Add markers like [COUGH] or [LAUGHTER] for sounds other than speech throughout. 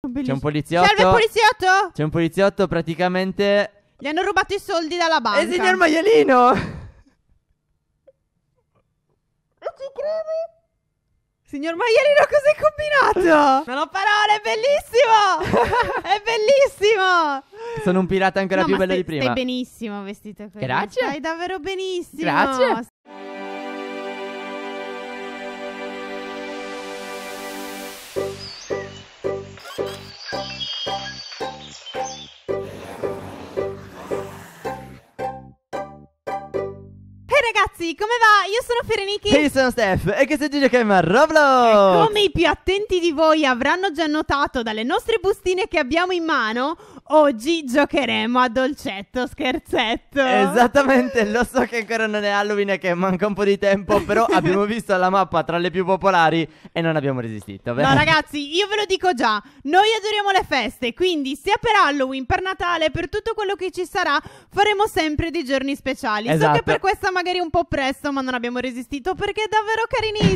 C'è un poliziotto. Serve Salve poliziotto! C'è un poliziotto praticamente. Gli hanno rubato i soldi dalla banca. E eh, il signor maialino! Non [LAUGHS] ci credo! Signor maialino, cosa hai combinato? [LAUGHS] non ho parole, è bellissimo! [LAUGHS] è bellissimo! Sono un pirata ancora no, più bello stai, di prima. Stai benissimo vestito così. Grazie. Stai davvero benissimo. Grazie. ragazzi, come va? Io sono Ferenichi. E io sono Steph. E questo è GGKM a Roblox. Come i più attenti di voi avranno già notato dalle nostre bustine che abbiamo in mano, Oggi giocheremo a dolcetto scherzetto. Esattamente, lo so che ancora non è Halloween e che manca un po' di tempo, però [LAUGHS] abbiamo visto la mappa tra le più popolari e non abbiamo resistito. Beh. No ragazzi, io ve lo dico già, noi adoriamo le feste, quindi sia per Halloween, per Natale, per tutto quello che ci sarà, faremo sempre dei giorni speciali. Esatto. So che esatto. per questa magari un po' presto, ma non abbiamo resistito perché è davvero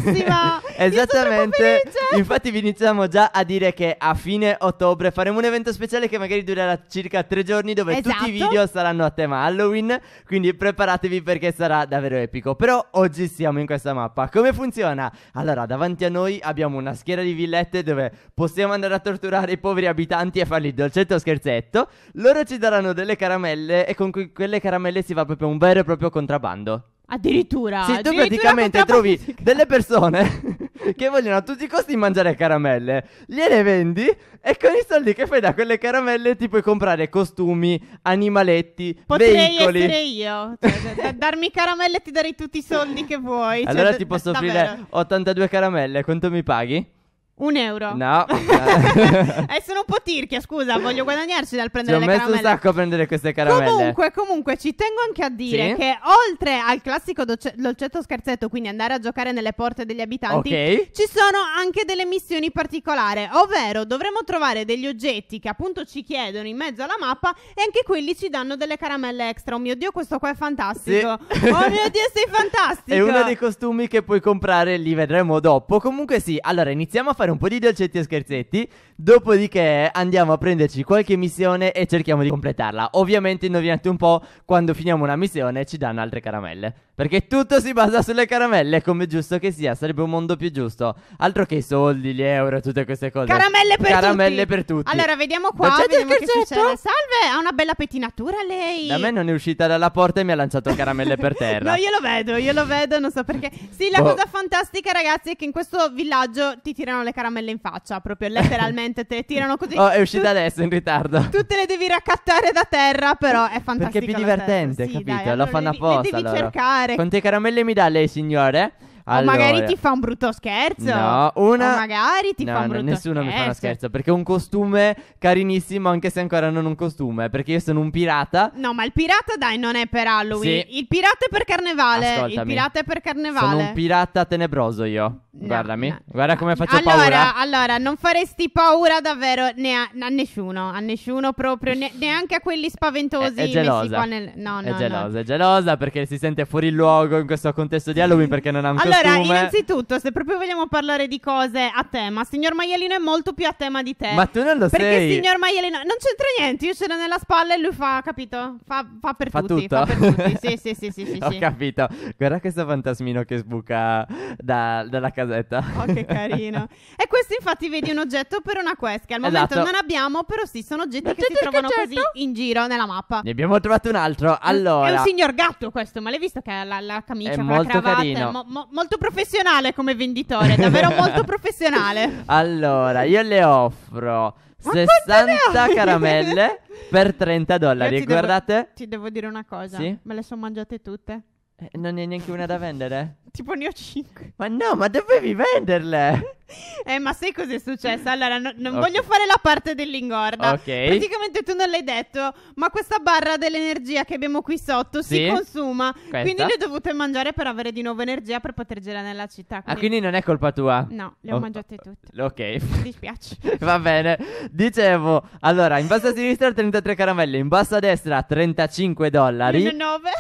carinissima. [LAUGHS] Esattamente. Infatti vi iniziamo già a dire che a fine ottobre faremo un evento speciale che magari durerà uscirà da circa tre giorni dove esatto. tutti i esatto. video saranno a tema Halloween, quindi preparatevi perché sarà davvero epico. Però oggi siamo in questa mappa. Come funziona? Allora, davanti a noi abbiamo una schiera di villette dove possiamo andare a torturare i poveri abitanti e fargli dolcetto scherzetto. Loro ci daranno delle caramelle e con que- quelle caramelle si va proprio un vero e proprio contrabbando. Addirittura. Sì, tu addirittura praticamente trovi delle persone [LAUGHS] [LAUGHS] che vogliono a tutti i costi mangiare caramelle, gliele vendi e con i soldi che fai da quelle caramelle ti puoi comprare costumi, animaletti, Potrei veicoli. Potrei essere io, cioè, da, da, darmi caramelle e ti darei tutti i soldi che vuoi. Allora cioè, ti posso davvero. offrire 82 caramelle, quanto mi paghi? Un euro. No. [LAUGHS] eh, sono un po' tirchia, scusa, voglio guadagnarci dal prendere le caramelle. Ho messo un sacco a prendere queste caramelle. Comunque, comunque, ci tengo anche a dire sì? che oltre al classico doce- dolcetto scherzetto, quindi andare a giocare nelle porte degli abitanti, okay. ci sono anche delle missioni particolari, ovvero dovremo trovare degli oggetti che appunto ci chiedono in mezzo alla mappa e anche quelli ci danno delle caramelle extra. Oh mio Dio, questo qua è fantastico. Sì. Oh mio Dio, sei [LAUGHS] fantastico. è uno dei costumi che puoi comprare, li vedremo dopo. Comunque sì, allora iniziamo a fare un po' di dolcetti e scherzetti, dopodiché andiamo a prenderci qualche missione e cerchiamo di completarla. Ovviamente indovinate un po', quando finiamo una missione ci danno altre caramelle. Perché tutto si basa sulle caramelle, come giusto che sia, sarebbe un mondo più giusto. Altro che i soldi, gli euro, tutte queste cose. Caramelle per caramelle tutti. per tutti. Allora, vediamo qua, c'è vediamo che succede. Salve, ha una bella pettinatura lei. Da me non è uscita dalla porta e mi ha lanciato caramelle per terra. [LAUGHS] No, io lo vedo, io lo vedo, non so perché. Sì, la boh. cosa fantastica, ragazzi, è che in questo villaggio ti tirano le caramelle in faccia, proprio letteralmente te le tirano così. [LAUGHS] Oh, è uscita tu- adesso in ritardo. [LAUGHS] Tu te le devi raccattare da terra, però è fantastico. Perché è più divertente, terra. capito? dai, allora lo fanno apposta. Le devi allora. cercare mangiare. Quante caramelle mi dà lei, signore? Allora. O magari ti fa un brutto scherzo. No, una... O magari ti no, fa un no, brutto nessuno scherzo. Nessuno mi fa uno scherzo, perché un costume carinissimo, anche se ancora non un costume, perché io sono un pirata. No, ma il pirata dai non è per Halloween. Sì. Il pirata è per carnevale. Ascoltami. Il pirata è per carnevale. Sono un pirata tenebroso io. No, Guardami. No, Guarda come faccio allora, paura. Allora, non faresti paura davvero ne a, a, nessuno, a nessuno proprio, ne, neanche a quelli spaventosi. È, è gelosa. Nel... No, è gelosa, è gelosa perché si sente fuori luogo in questo contesto di Halloween perché non ha un allora, allora, costume. innanzitutto, se proprio vogliamo parlare di cose a tema, signor Maialino è molto più a tema di te. Ma tu non lo perché sei. Perché signor Maialino non c'entra niente, io ce l'ho nella spalla e lui fa, capito? Fa, fa per fa tutti, tutto. fa per tutti. Sì, sì, sì, sì, sì, [LAUGHS] Ho capito. Guarda questo fantasmino che sbuca da, dalla casetta. Oh, che [LAUGHS] carino. e questo infatti vedi un oggetto per una quest che al momento esatto. non abbiamo, però sì, sono oggetti che si trovano oggetto? così in giro nella mappa. Ne abbiamo trovato un altro. Allora. È un signor gatto questo, ma l'hai visto che ha la, la camicia è con molto la cravatta? Carino. Mo, mo, molto professionale come venditore, davvero [LAUGHS] molto professionale. Allora, io le offro Ma 60 caramelle per 30 dollari. Guardate. Devo, ti devo dire una cosa. Sì? Me le sono mangiate tutte. Eh, non ne è neanche una da vendere? [LAUGHS] Tipo ne ho 5. Ma no, ma dovevi venderle! [LAUGHS] Eh, ma sai cos'è successo? Allora, no- non Ok. voglio fare la parte dell'ingorda. Ok. Praticamente tu non l'hai detto, ma questa barra dell'energia che abbiamo qui sotto Sì. si consuma. Questa? Quindi le ho dovute mangiare per avere di nuovo energia per poter girare nella città. Ah, quindi non è colpa tua? No, le ho Oh. mangiate tutte. [LAUGHS] Ok. Mi dispiace. Va bene, dicevo, allora, in basso a sinistra 33 caramelle, in basso a destra 35 dollari. 19.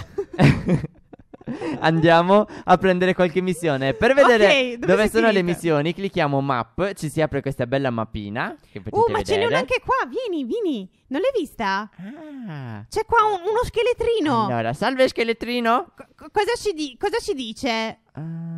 Andiamo a prendere qualche missione. Per vedere okay, dove, dove sono finita? le missioni, clicchiamo map, ci si apre questa bella mappina. Che uh, ma vedere. ce n'è una anche qua, vieni, vieni. Non l'hai vista? Ah. C'è qua un, uno scheletrino. Allora, salve scheletrino. C- cosa, ci di- cosa, ci dice? Ah.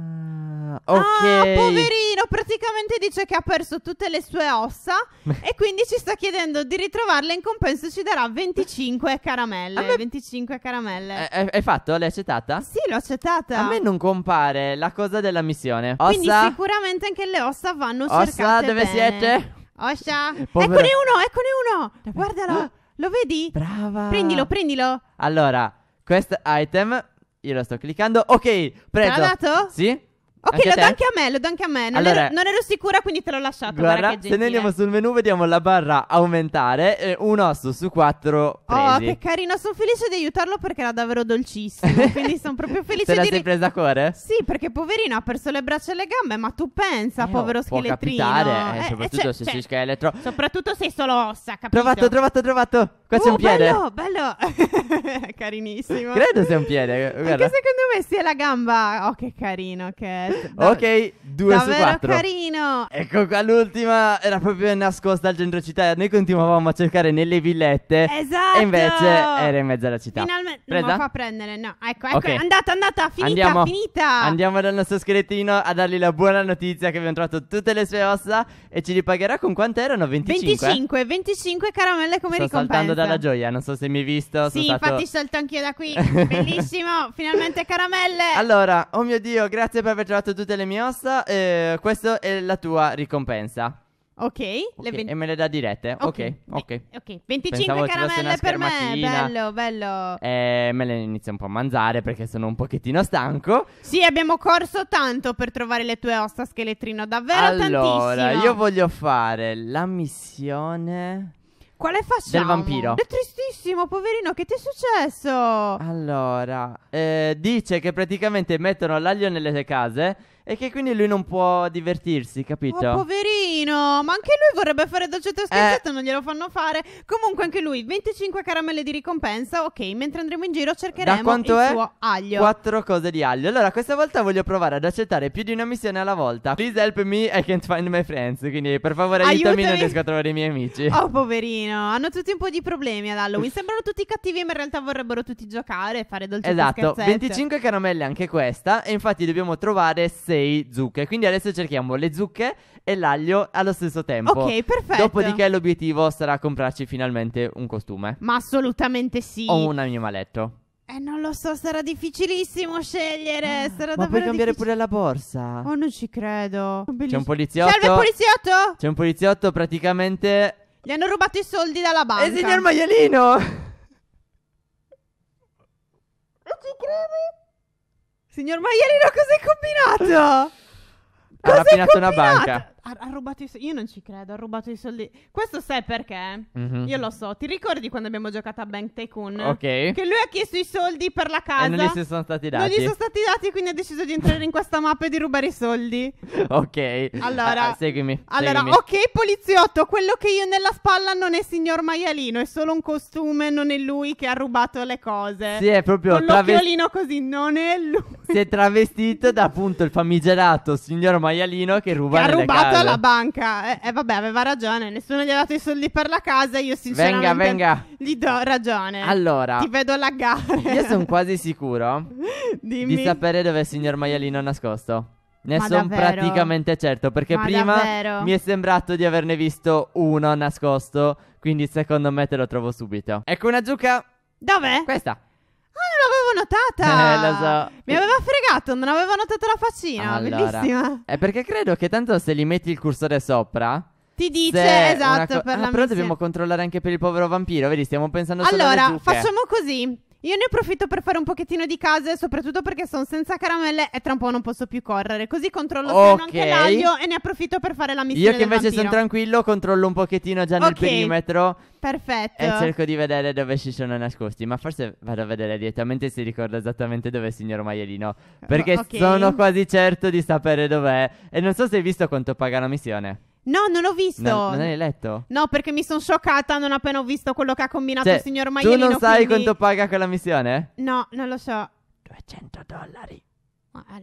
Ah, ok. Ah, poverino, praticamente dice che ha perso tutte le sue ossa [LAUGHS] e quindi ci sta chiedendo di ritrovarle. In compenso ci darà 25 caramelle. Me... 25 caramelle. Eh, eh, hai fatto? L'hai accettata? Sì, l'ho accettata. A me non compare la cosa della missione. Ossa... Quindi sicuramente anche le ossa vanno ossa, cercate Ossa, dove bene. siete? Ossa. Povero... Eccone uno, eccone uno. Guardalo. Ah. Lo vedi? Brava. Prendilo, prendilo. Allora, questo item... Io lo sto cliccando. Ok, preso. L'ha dato? Sì. Ok, lo do anche a me, lo do anche a me. Non, allora, ero, non, ero, sicura, quindi te l'ho lasciato. Guarda, guarda se noi andiamo sul menu, vediamo la barra aumentare. Eh, un osso su quattro. Oh, presi. Oh, che carino, sono felice di aiutarlo perché era davvero dolcissimo. [LAUGHS] quindi sono proprio felice te di. Ma sei presa a cuore? Sì, perché poverino ha perso le braccia e le gambe. Ma tu pensa, eh, oh, povero può scheletrino. Capitare, eh, eh, soprattutto cioè, se cioè, sei scheletro. Soprattutto se sei solo ossa, capito? Trovato, trovato, trovato. Qua uh, c'è un oh, piede. Bello, bello. [LAUGHS] Carinissimo. Credo sia un piede. Guarda. Anche secondo me sia la gamba. Oh, che carino che è ok, 2 su 4. Davvero carino. Ecco qua l'ultima era proprio nascosta al centro città. Noi continuavamo a cercare nelle villette. Esatto. E invece era in mezzo alla città. Finalmente. Presa? Non fa prendere, no. Ecco, ecco. Okay. Andata, andata. Finita, andiamo, finita. Andiamo dal nostro schelettrino a dargli la buona notizia che abbiamo trovato tutte le sue ossa e ci ripagherà con quanto erano? 25? 25, 25 caramelle come Sto ricompensa. saltando dalla gioia, non so se mi hai visto. Sì, stato... infatti salto anch'io da qui. [LAUGHS] Bellissimo, finalmente caramelle. Allora, oh mio Dio, grazie per aver trovato dato tutte le mie ossa, eh, questa è la tua ricompensa. Ok, ok, ven- e me le da dirette. Ok, ok. Ok, okay. 25 Pensavo caramelle per me. Bello, bello. Eh, me le inizio un po' a mangiare perché sono un pochettino stanco. Sì, abbiamo corso tanto per trovare le tue ossa, scheletrino. Davvero allora, tantissimo. Allora, io voglio fare la missione quale facciamo? Del vampiro. È tristissimo, poverino, che ti è successo? Allora, eh, dice che praticamente mettono l'aglio nelle case e che quindi lui non può divertirsi, capito? Oh, poverino! Ma anche lui vorrebbe fare dolcetto scherzetto, eh. non glielo fanno fare. Comunque anche lui, 25 caramelle di ricompensa. Ok, mentre andremo in giro cercheremo da quanto il è? suo aglio. 4 cose di aglio. Allora, questa volta voglio provare ad accettare più di una missione alla volta. Please help me, I can't find my friends. Quindi, per favore, aiutami, aiutami. non riesco a trovare i miei amici. Oh, poverino! Hanno tutti un po' di problemi ad Halloween. [LAUGHS] Sembrano tutti cattivi, ma in realtà vorrebbero tutti giocare e fare dolcetto esatto. scherzetto. Esatto, 25 caramelle anche questa. E infatti dobbiamo trovare se 6 zucche. Quindi adesso cerchiamo le zucche e l'aglio allo stesso tempo. Ok, perfetto. Dopodiché l'obiettivo sarà comprarci finalmente un costume. Ma assolutamente sì. O un animaletto. Eh, non lo so, sarà difficilissimo scegliere. Ah, sarà Ma puoi cambiare difficil- pure la borsa. Oh, non ci credo. C'è un poliziotto. Salve, poliziotto! C'è un poliziotto, praticamente. Gli hanno rubato i soldi dalla banca. E eh, signor maialino! Non ci credo. Signor Maialino, cosa hai combinato? Cosa ha rapinato una banca. Ha, ha, rubato i soldi. Io non ci credo, ha rubato i soldi. Questo sai perché? Mm-hmm. Io lo so. Ti ricordi quando abbiamo giocato a Bank Tycoon? Ok. Che lui ha chiesto i soldi per la casa. E non gli si sono stati dati. Non gli sono stati dati, quindi ha deciso di entrare in questa mappa e di rubare i soldi. [LAUGHS] Ok. Allora, ah, ah, seguimi. Allora, seguimi. ok, poliziotto, quello che io nella spalla non è signor Maialino, è solo un costume, non è lui che ha rubato le cose. Sì, è proprio Con travest- l'occhiolino così, non è lui. Si è travestito da appunto il famigerato signor Maialino che ruba che le cose. Ha rubato andato alla banca e eh, eh, vabbè, aveva ragione. Nessuno gli ha dato i soldi per la casa. Io, sinceramente, venga, venga. gli do ragione. Allora, ti vedo laggare. Io sono [LAUGHS] quasi sicuro di sapere dove il signor Maialino nascosto. Ne sono praticamente certo perché Ma prima davvero? mi è sembrato di averne visto uno nascosto. Quindi secondo me te lo trovo subito. Ecco una zucca. Dov'è? Questa. Ah, non notata. Eh, so. Mi aveva fregato, non avevo notato la faccina. Allora, bellissima. È eh, perché credo che tanto se li metti il cursore sopra. Ti dice, se esatto, co- per ah, la Però missione. dobbiamo controllare anche per il povero vampiro, vedi, stiamo pensando solo Allora, facciamo così. Io ne approfitto per fare un pochettino di case, soprattutto perché sono senza caramelle e tra un po' non posso più correre. Così controllo okay. anche l'aglio e ne approfitto per fare la missione. Io che invece sono tranquillo, controllo un pochettino già okay. nel perimetro. Perfetto. E cerco di vedere dove si sono nascosti. Ma forse vado a vedere direttamente se ricordo esattamente dove è il signor Maialino. Perché okay. sono quasi certo di sapere dov'è. E non so se hai visto quanto paga la missione. No, non l'ho visto. No, non hai letto? No, perché mi sono scioccata non appena ho visto quello che ha combinato cioè, il signor Maialino. Tu non sai quindi... quanto paga quella missione? No, non lo so. 200 dollari.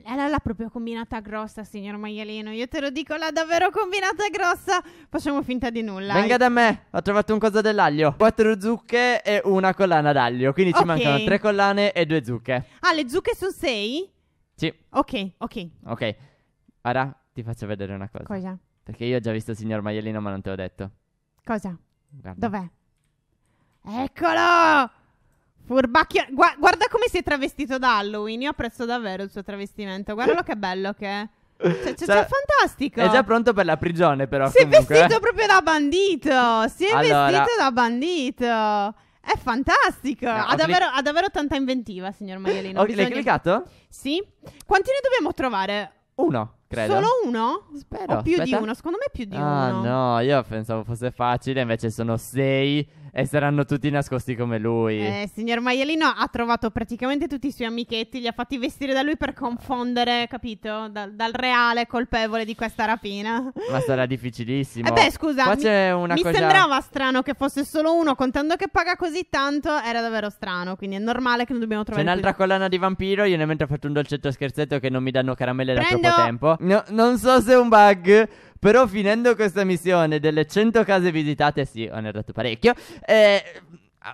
Ella l'ha proprio combinata grossa, signor Maialino. Io te lo dico, l'ha davvero combinata grossa. Facciamo finta di nulla. Venga eh. da me, ho trovato un coso dell'aglio. Quattro zucche e una collana d'aglio. Quindi okay. ci mancano tre collane e due zucche. Ah, le zucche sono sei? Sì. Ok, ok. Ok. Ora ti faccio vedere una cosa. Cosa? Perché io ho già visto il signor Maialino, ma non te l'ho detto. Cosa? Guarda. Dov'è? Eccolo! Furbacchio. Gua- guarda come si è travestito da Halloween. Io apprezzo davvero il suo travestimento. Guardalo che bello che è. Cioè, cioè, cioè Sa- fantastico. È già pronto per la prigione, però. Si comunque. è vestito eh. proprio da bandito. Si è allora... vestito da bandito. È fantastico. No, ha, davvero, clic- ha, davvero, tanta inventiva, signor Maialino. Ho, bisogna... L'hai cliccato? Sì. Quanti ne dobbiamo trovare? Uno, credo. Solo uno? Spero. O più aspetta. di uno, secondo me più di ah, uno. Ah no, io pensavo fosse facile, invece sono sei e saranno tutti nascosti come lui. Eh, signor Maialino ha trovato praticamente tutti i suoi amichetti, li ha fatti vestire da lui per confondere, capito? Da- dal reale colpevole di questa rapina. Ma sarà difficilissimo. Eh beh, scusa, Qua mi, c'è una mi cosa... sembrava strano che fosse solo uno, contando che paga così tanto, era davvero strano, quindi è normale che non dobbiamo trovare... C'è un'altra più... collana di vampiro, io ne ho fatto un dolcetto scherzetto che non mi danno caramelle Prendo... da troppo tempo. No, non so se è un bug... Però finendo questa missione delle 100 case visitate, sì, ho narrato parecchio, eh,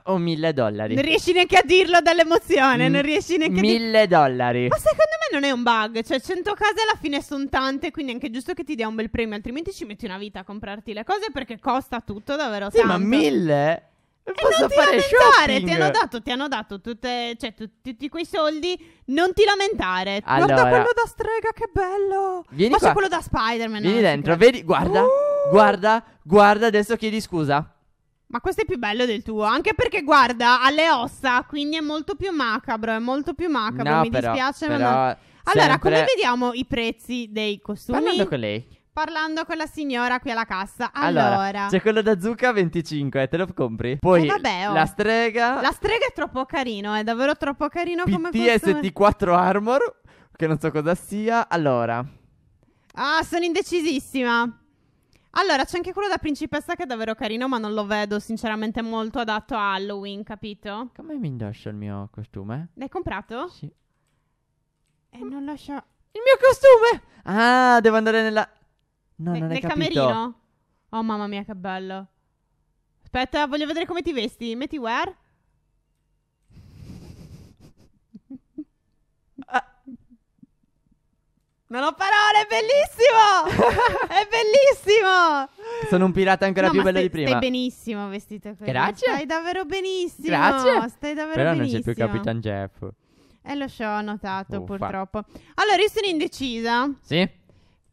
ho mille dollari. Non riesci neanche a dirlo dall'emozione. Mm, non riesci neanche a dirlo. Mille dollari. Ma secondo me non è un bug. Cioè, 100 case alla fine sono tante. Quindi è anche giusto che ti dia un bel premio. Altrimenti ci metti una vita a comprarti le cose perché costa tutto davvero sì, tanto. Ma mille? posso fare shopping. Ti hanno dato, ti hanno dato tutte, cioè, tutti, tutti quei soldi. Non ti lamentare. Allora. Guarda quello da strega, che bello. Vieni Ma qua. c'è quello da Spider-Man. Vieni eh, dentro, vedi, guarda, uh. guarda, guarda, adesso chiedi scusa. Ma questo è più bello del tuo, anche perché guarda, ha le ossa, quindi è molto più macabro, è molto più macabro, no, mi però, dispiace, però ma no. Allora, sempre... come vediamo i prezzi dei costumi? Parlando con lei parlando con la signora qui alla cassa. Allora, c'è quello da zucca 25, te lo compri? Eh, Poi eh vabbè, oh. la strega. La strega è troppo carino, è davvero troppo carino PTST come questo. 4 Armor, che non so cosa sia. Allora. Ah, sono indecisissima. Allora, c'è anche quello da principessa che è davvero carino, ma non lo vedo sinceramente molto adatto a Halloween, capito? Come mi indosso il mio costume? L'hai comprato? Sì. E eh, non lascia... Il mio costume! Ah, devo andare nella... No, ne- non nel hai camerino? Oh mamma mia, che bello. Aspetta, voglio vedere come ti vesti. Metti where? [LAUGHS] Non ho parole, è bellissimo! [LAUGHS] è bellissimo! Sono un pirata ancora No, più ma bello stai- di prima. Stai benissimo vestito così. Grazie. Stai davvero benissimo. Grazie. Stai davvero Però non c'è più Capitan Jeff. Eh, lo so, ho notato Uffa. purtroppo. Allora, io sono indecisa. Sì?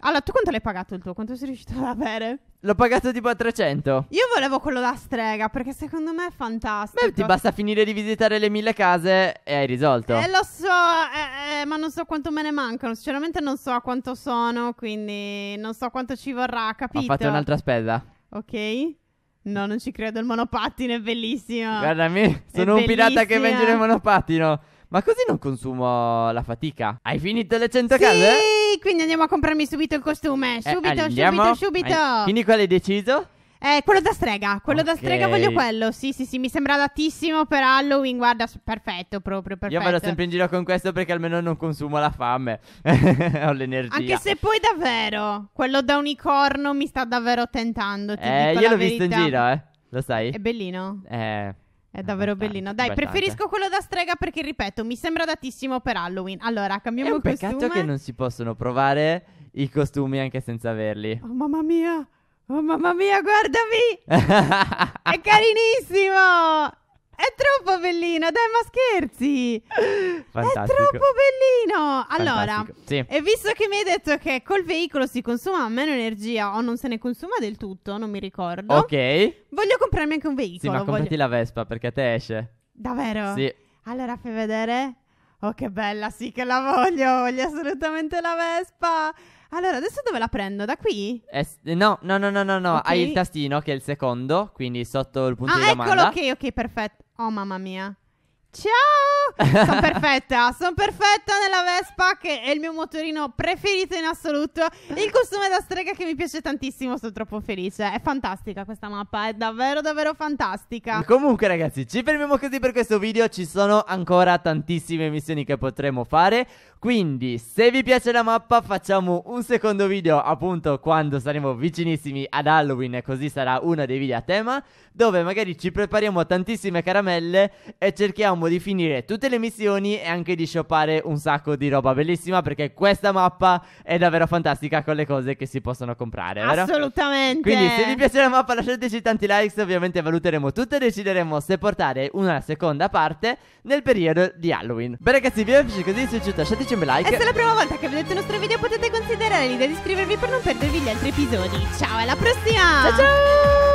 Allora, tu quanto l'hai pagato il tuo? Quanto sei riuscito ad avere? L'ho pagato tipo a 300. Io volevo quello da strega perché secondo me è fantastico. Beh, ti basta finire di visitare le mille case e hai risolto. Eh, lo so, eh, eh, ma non so quanto me ne mancano. Sinceramente, non so a quanto sono, quindi non so quanto ci vorrà. Capito? Ho fatto un'altra spesa. Ok. No, non ci credo. Il monopattino è bellissimo. Guarda me, sono un pirata che vende il monopattino. Ma così non consumo la fatica. Hai finito le 100 sì, case? Sì, quindi andiamo a comprarmi subito il costume. Subito, eh, subito, subito. Hai... Quindi quale hai deciso? Eh, quello da strega, quello okay. da strega voglio quello. Sì, sì, sì, mi sembra adattissimo per Halloween. Guarda, perfetto, proprio perfetto. Io vado sempre in giro con questo perché almeno non consumo la fame. [LAUGHS] Ho l'energia. Anche se poi davvero, quello da unicorno mi sta davvero tentando. eh, io l'ho verità. visto in giro, eh. Lo sai? È bellino. Eh. È davvero bellino. Dai, importante. preferisco quello da strega perché, ripeto, mi sembra datissimo per Halloween. Allora, cambiamo È un costume. peccato che non si possono provare i costumi anche senza averli. Oh, mamma mia! Oh, mamma mia, guardami! [LAUGHS] È carinissimo! È troppo bellino, dai, ma scherzi! Fantastico. È troppo bellino! Allora, sì. e visto che mi hai detto che col veicolo si consuma meno energia o non se ne consuma del tutto, non mi ricordo. Ok. Voglio comprarmi anche un veicolo. Sì, ma comprati voglio... la Vespa perché a te esce. Davvero? Sì. Allora, fai vedere. Oh, che bella, sì che la voglio, voglio assolutamente la Vespa. Allora, adesso dove la prendo? Da qui? Eh, eh no, no, no, no, no, no. Okay. hai il tastino che è il secondo, quindi sotto il punto ah, di domanda. Ah, eccolo, ok, ok, perfetto. Oh mamma mia. Ciao! Sono [LAUGHS] perfetta, sono perfetta nella Vespa che è il mio motorino preferito in assoluto. Il costume da strega che mi piace tantissimo, sono troppo felice. È fantastica questa mappa, è davvero davvero fantastica. Comunque ragazzi, ci fermiamo così per questo video, ci sono ancora tantissime missioni che potremo fare. Quindi, se vi piace la mappa, facciamo un secondo video appunto quando saremo vicinissimi ad Halloween, così sarà uno dei video a tema, dove magari ci prepariamo tantissime caramelle e cerchiamo cerchiamo di finire tutte le missioni e anche di shoppare un sacco di roba bellissima perché questa mappa è davvero fantastica con le cose che si possono comprare. Assolutamente. Vero? Quindi se vi piace la mappa lasciateci tanti likes, ovviamente valuteremo tutto e decideremo se portare una seconda parte nel periodo di Halloween. Beh ragazzi, vi è così, se è piaciuto lasciateci un bel like. E se è la prima volta che vedete il nostro video potete considerare l'idea di iscrivervi per non perdervi gli altri episodi. Ciao, alla prossima! Ciao ciao!